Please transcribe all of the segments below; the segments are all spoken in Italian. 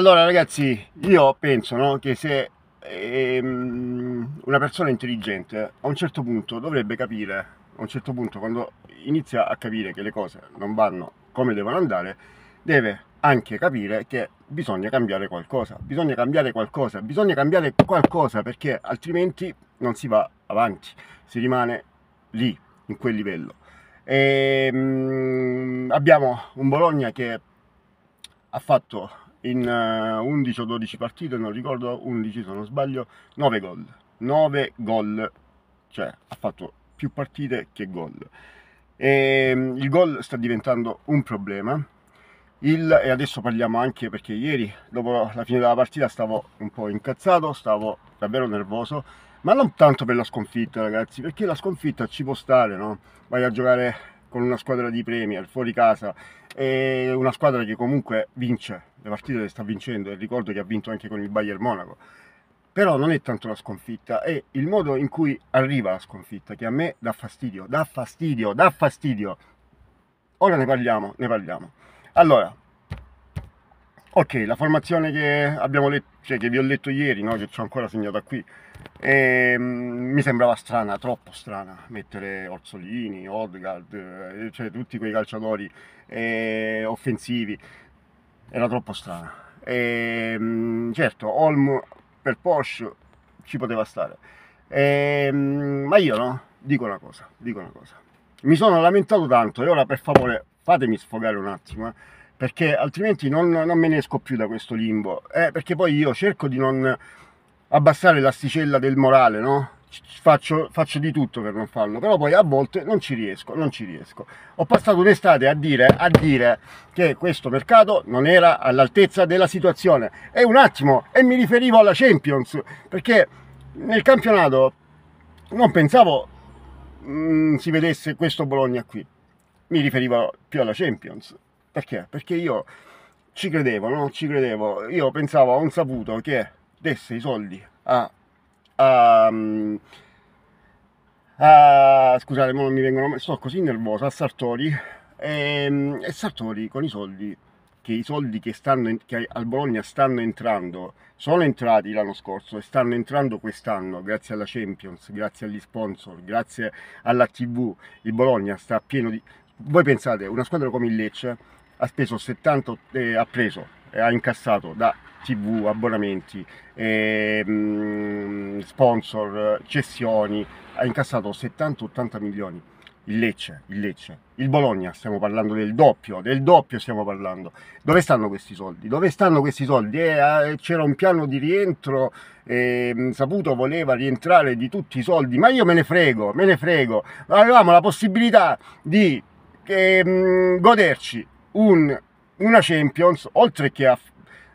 Allora ragazzi, io penso no, che se ehm, una persona intelligente a un certo punto dovrebbe capire, a un certo punto quando inizia a capire che le cose non vanno come devono andare, deve anche capire che bisogna cambiare qualcosa, bisogna cambiare qualcosa, bisogna cambiare qualcosa perché altrimenti non si va avanti, si rimane lì, in quel livello. E, mm, abbiamo un Bologna che ha fatto in 11 eh, o 12 partite, non ricordo, 11 se non sbaglio, 9 gol. 9 gol, cioè ha fatto più partite che gol. E, ehm, il gol sta diventando un problema. Il, e adesso parliamo anche perché ieri, dopo la fine della partita, stavo un po' incazzato, stavo davvero nervoso, ma non tanto per la sconfitta, ragazzi, perché la sconfitta ci può stare, no? Vai a giocare con una squadra di Premier fuori casa, è una squadra che comunque vince le partite le sta vincendo e ricordo che ha vinto anche con il Bayern Monaco. Però non è tanto la sconfitta, è il modo in cui arriva la sconfitta che a me dà fastidio, dà fastidio, dà fastidio. Ora ne parliamo, ne parliamo. Allora, ok la formazione che abbiamo letto cioè che vi ho letto ieri no? che ho ancora segnata qui e, um, mi sembrava strana troppo strana mettere Orsolini Odgard eh, cioè tutti quei calciatori eh, offensivi era troppo strana e, um, certo Olm per Porsche ci poteva stare e, um, ma io no dico una cosa dico una cosa mi sono lamentato tanto e ora per favore fatemi sfogare un attimo eh perché altrimenti non, non me ne esco più da questo limbo, eh, perché poi io cerco di non abbassare l'asticella del morale, no? Faccio, faccio, di tutto per non farlo, però poi a volte non ci riesco, non ci riesco. Ho passato un'estate a dire, a dire che questo mercato non era all'altezza della situazione. E un attimo, e mi riferivo alla Champions, perché nel campionato non pensavo mh, mm, si vedesse questo Bologna qui, mi riferivo più alla Champions. Perché? Perché io ci credevo, no? Ci credevo. Io pensavo a un saputo che desse i soldi a... a a, scusate, non mi vengono, sto così nervoso, a Sartori e, ehm, e Sartori con i soldi che i soldi che, stanno, che al Bologna stanno entrando sono entrati l'anno scorso e stanno entrando quest'anno grazie alla Champions, grazie agli sponsor, grazie alla TV. Il Bologna sta pieno di. Voi pensate, una squadra come il Lecce ha speso 70, eh, ha preso, eh, ha incassato da tv, abbonamenti, eh, sponsor, cessioni, ha incassato 70-80 milioni. Il Lecce, il Lecce, il Bologna, stiamo parlando del doppio, del doppio stiamo parlando. Dove stanno questi soldi? Dove stanno questi soldi? Eh, eh c'era un piano di rientro, eh, Saputo voleva rientrare di tutti i soldi, ma io me ne frego, me ne frego. Avevamo la possibilità di ehm, goderci un, una Champions, oltre che a,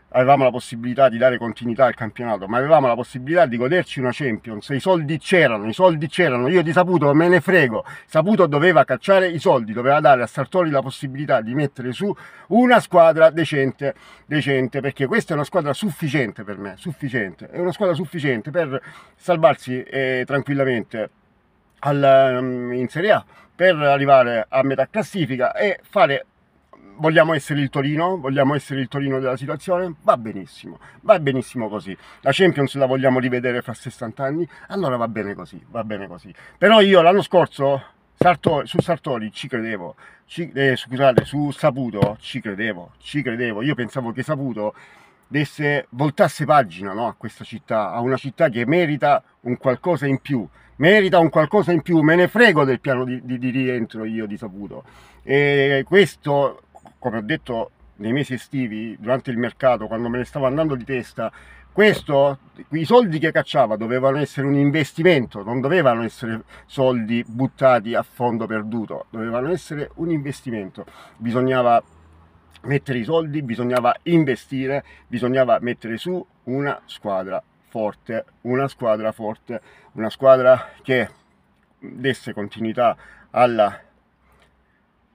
avevamo la possibilità di dare continuità al campionato, ma avevamo la possibilità di goderci una Champions, i soldi c'erano, i soldi c'erano, io di Saputo me ne frego, Saputo doveva cacciare i soldi, doveva dare a Sartori la possibilità di mettere su una squadra decente, decente perché questa è una squadra sufficiente per me, sufficiente, è una squadra sufficiente per salvarsi eh, tranquillamente al, mm, in Serie A, per arrivare a metà classifica e fare vogliamo essere il Torino, vogliamo essere il Torino della situazione, va benissimo, va benissimo così. La Champions la vogliamo rivedere fra 60 anni, allora va bene così, va bene così. Però io l'anno scorso Sartori, su Sartori ci credevo, ci, eh, scusate, su Saputo ci credevo, ci credevo. Io pensavo che Saputo desse, voltasse pagina no, a questa città, a una città che merita un qualcosa in più, merita un qualcosa in più, me ne frego del piano di, di, di rientro io di Saputo. E questo come ho detto nei mesi estivi, durante il mercato, quando me ne stavo andando di testa, questo, i soldi che cacciava dovevano essere un investimento, non dovevano essere soldi buttati a fondo perduto, dovevano essere un investimento. Bisognava mettere i soldi, bisognava investire, bisognava mettere su una squadra forte, una squadra forte, una squadra che desse continuità alla,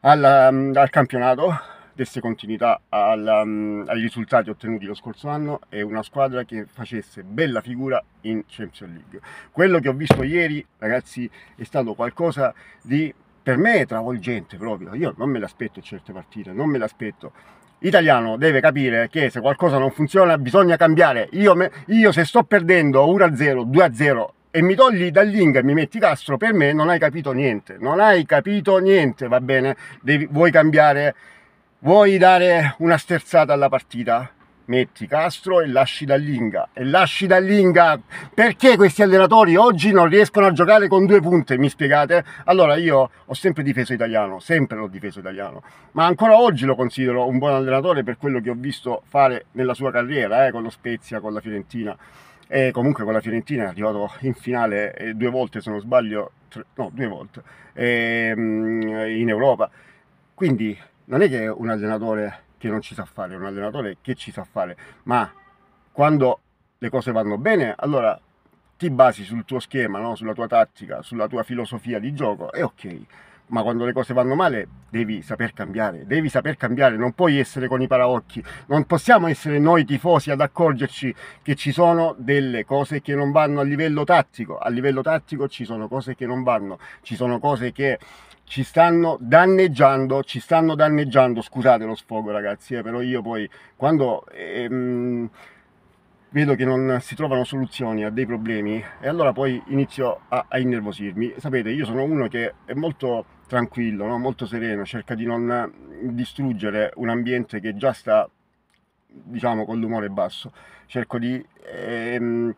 alla, al campionato, desse continuità al, um, ai risultati ottenuti lo scorso anno e una squadra che facesse bella figura in Champions League. Quello che ho visto ieri, ragazzi, è stato qualcosa di per me travolgente proprio. Io non me l'aspetto certe partite, non me l'aspetto. L'italiano deve capire che se qualcosa non funziona bisogna cambiare. Io, me, io se sto perdendo 1-0, 2-0 e mi togli dall'inga e mi metti Castro, per me non hai capito niente. Non hai capito niente, va bene? Devi, vuoi cambiare Vuoi dare una sterzata alla partita? Metti Castro e lasci Dallinga. E lasci Dallinga. Perché questi allenatori oggi non riescono a giocare con due punte? Mi spiegate? Allora io ho sempre difeso italiano, sempre l'ho difeso italiano. Ma ancora oggi lo considero un buon allenatore per quello che ho visto fare nella sua carriera, eh, con lo Spezia, con la Fiorentina. E comunque con la Fiorentina è arrivato in finale eh, due volte, se non sbaglio, tre, no, due volte, e, ehm, in Europa. Quindi non è che è un allenatore che non ci sa fare, è un allenatore che ci sa fare, ma quando le cose vanno bene, allora ti basi sul tuo schema, no? sulla tua tattica, sulla tua filosofia di gioco, è ok. Ma quando le cose vanno male devi saper cambiare, devi saper cambiare, non puoi essere con i paraocchi, non possiamo essere noi tifosi ad accorgerci che ci sono delle cose che non vanno a livello tattico, a livello tattico ci sono cose che non vanno, ci sono cose che ci stanno danneggiando, ci stanno danneggiando, scusate lo sfogo ragazzi, eh, però io poi quando ehm, vedo che non si trovano soluzioni a dei problemi e allora poi inizio a, a innervosirmi. Sapete, io sono uno che è molto tranquillo, no? molto sereno, cerca di non distruggere un ambiente che già sta, diciamo, con l'umore basso. Cerco di, ehm,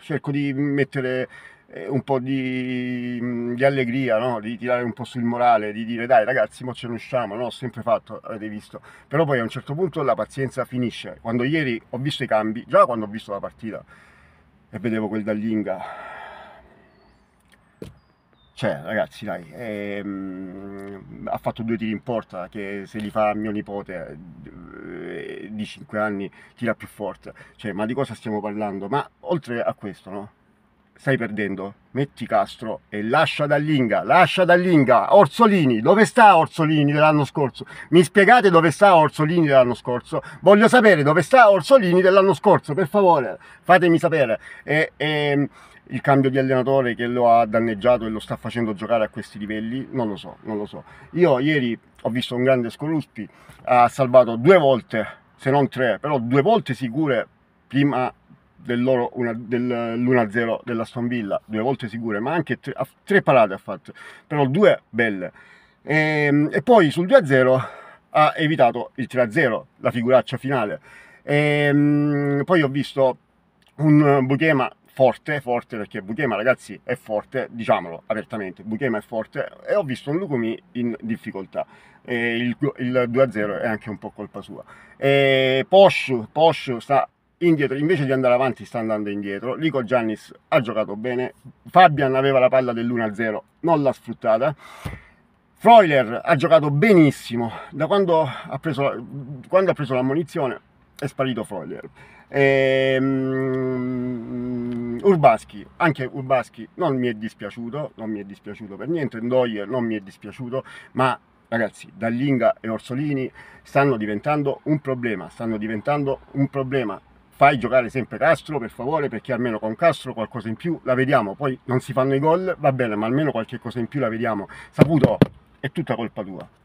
cerco di mettere eh, un po' di, mm, di allegria, no? di tirare un po' sul morale, di dire dai ragazzi, mo ce ne usciamo, no? ho sempre fatto, avete visto. Però poi a un certo punto la pazienza finisce. Quando ieri ho visto i cambi, già quando ho visto la partita e vedevo quel Dallinga, cioè ragazzi dai, ehm, ha fatto due tiri in porta che se li fa mio nipote eh, di 5 anni tira più forte, cioè ma di cosa stiamo parlando? Ma oltre a questo no? stai perdendo. Metti Castro e lascia Dallinga, lascia Dallinga. Orsolini, dove sta Orsolini dell'anno scorso? Mi spiegate dove sta Orsolini dell'anno scorso? Voglio sapere dove sta Orsolini dell'anno scorso, per favore, fatemi sapere. E, e, ehm, il cambio di allenatore che lo ha danneggiato e lo sta facendo giocare a questi livelli, non lo so, non lo so. Io ieri ho visto un grande Scoruspi, ha salvato due volte, se non tre, però due volte sicure prima del loro, una, dell'1-0 della Stone Villa, due volte sicure, ma anche tre, tre parate ha fatto, però due belle. E, ehm, e poi sul 2-0 ha evitato il 3-0, la figuraccia finale. E, ehm, poi ho visto un Buchema forte, forte perché Buchema ragazzi è forte, diciamolo apertamente, Buchema è forte e ho visto un Lucumi in difficoltà e il, il 2-0 è anche un po' colpa sua. E Posh, Posh sta indietro, invece di andare avanti sta andando indietro, Lico Giannis ha giocato bene, Fabian aveva la palla dell'1-0, non l'ha sfruttata, Freuler ha giocato benissimo, da quando ha preso, quando ha preso l'ammonizione è sparito Freuler, e, ehm, Urbaschi, anche Urbaschi non mi è dispiaciuto, non mi è dispiaciuto per niente, Ndoye non mi è dispiaciuto, ma ragazzi, Dallinga e Orsolini stanno diventando un problema, stanno diventando un problema fai giocare sempre Castro per favore perché almeno con Castro qualcosa in più la vediamo poi non si fanno i gol va bene ma almeno qualche cosa in più la vediamo saputo è tutta colpa tua